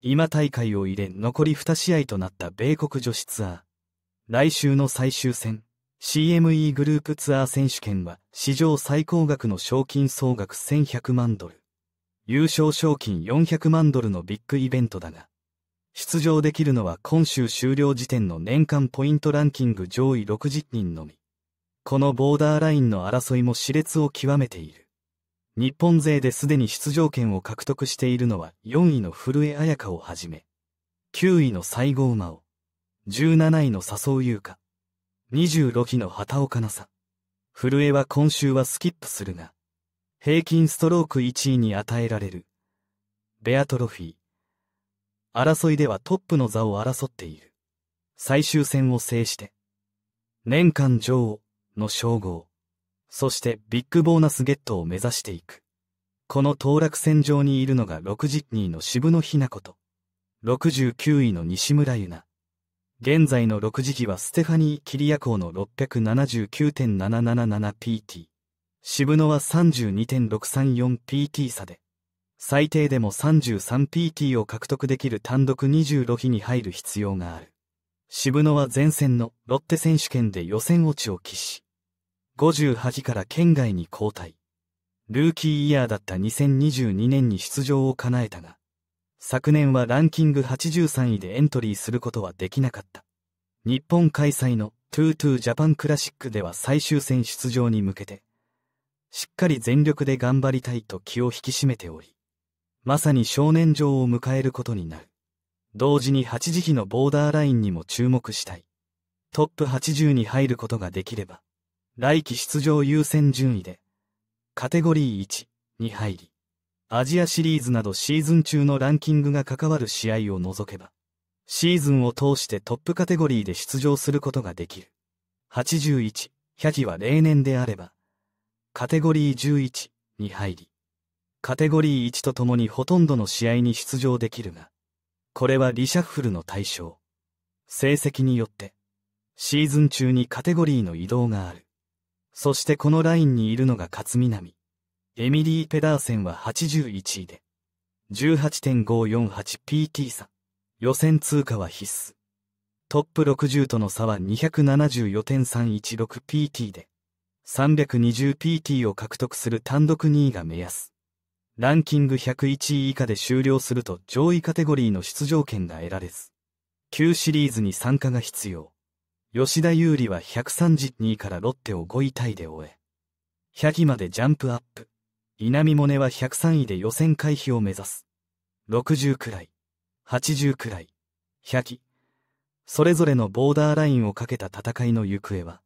今大会を入れ残り2試合となった米国女子ツアー。来週の最終戦、CME グループツアー選手権は史上最高額の賞金総額1100万ドル。優勝賞金400万ドルのビッグイベントだが、出場できるのは今週終了時点の年間ポイントランキング上位60人のみ。このボーダーラインの争いも熾烈を極めている。日本勢ですでに出場権を獲得しているのは4位の古江彩香をはじめ、9位の西郷馬を、17位の笹生優香、26位の畑岡奈紗。古江は今週はスキップするが、平均ストローク1位に与えられる、ベアトロフィー。争いではトップの座を争っている。最終戦を制して、年間女王の称号。そしてビッグボーナスゲットを目指していく。この当落線上にいるのが6 2位の渋野日向子と、69位の西村優奈。現在の6時期はステファニー・キリヤコーの 679.777PT。渋野は 32.634PT 差で、最低でも 33PT を獲得できる単独26日に入る必要がある。渋野は前線のロッテ選手権で予選落ちを喫し、58から県外に交代。ルーキーイヤーだった2022年に出場を叶えたが、昨年はランキング83位でエントリーすることはできなかった。日本開催の22ジャパンクラシックでは最終戦出場に向けて、しっかり全力で頑張りたいと気を引き締めており、まさに少年場を迎えることになる。同時に8時期のボーダーラインにも注目したい。トップ80に入ることができれば、来季出場優先順位で、カテゴリー1に入り、アジアシリーズなどシーズン中のランキングが関わる試合を除けば、シーズンを通してトップカテゴリーで出場することができる。81、100期は例年であれば、カテゴリー11に入り、カテゴリー1とともにほとんどの試合に出場できるが、これはリシャッフルの対象。成績によって、シーズン中にカテゴリーの移動がある。そしてこのラインにいるのが勝み。エミリー・ペダーセンは81位で、18.548PT 差。予選通過は必須。トップ60との差は 274.316PT で、320PT を獲得する単独2位が目安。ランキング101位以下で終了すると上位カテゴリーの出場権が得られず、旧シリーズに参加が必要。吉田優利は132位からロッテを5位タイで終え、100位までジャンプアップ。稲見萌寧は103位で予選回避を目指す。60くらい、80くらい、100位。それぞれのボーダーラインをかけた戦いの行方は、